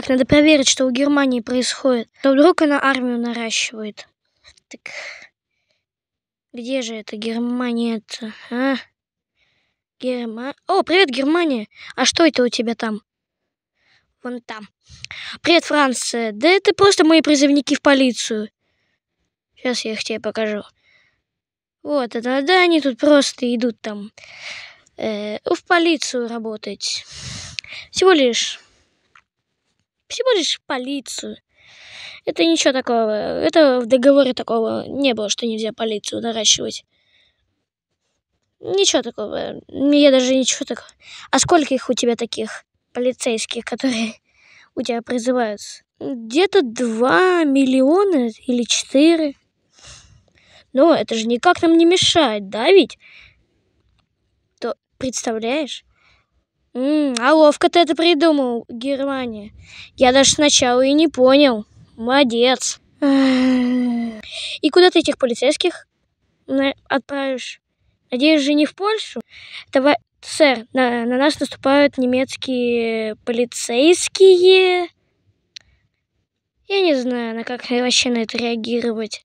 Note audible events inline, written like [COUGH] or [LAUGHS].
так, надо проверить, что у Германии происходит. То а вдруг она армию наращивает. Так, где же это Германия-то, а? Герма... О, привет, Германия! А что это у тебя там? Вон там. Привет, Франция! Да это просто мои призывники в полицию. Сейчас я их тебе покажу. Вот, это, да, они тут просто идут там э, в полицию работать. Всего лишь всего лишь полицию. Это ничего такого. Это в договоре такого не было, что нельзя полицию наращивать. Ничего такого. Я даже ничего такого. А сколько их у тебя таких полицейских, которые [LAUGHS] у тебя призываются? Где-то 2 миллиона или 4. Но это же никак нам не мешает, да ведь? То представляешь? м а ловко ты это придумал германия я даже сначала и не понял молодец и куда ты этих полицейских отправишь надеюсь же не в польшу Това... сэр на, на нас наступают немецкие полицейские я не знаю на как вообще на это реагировать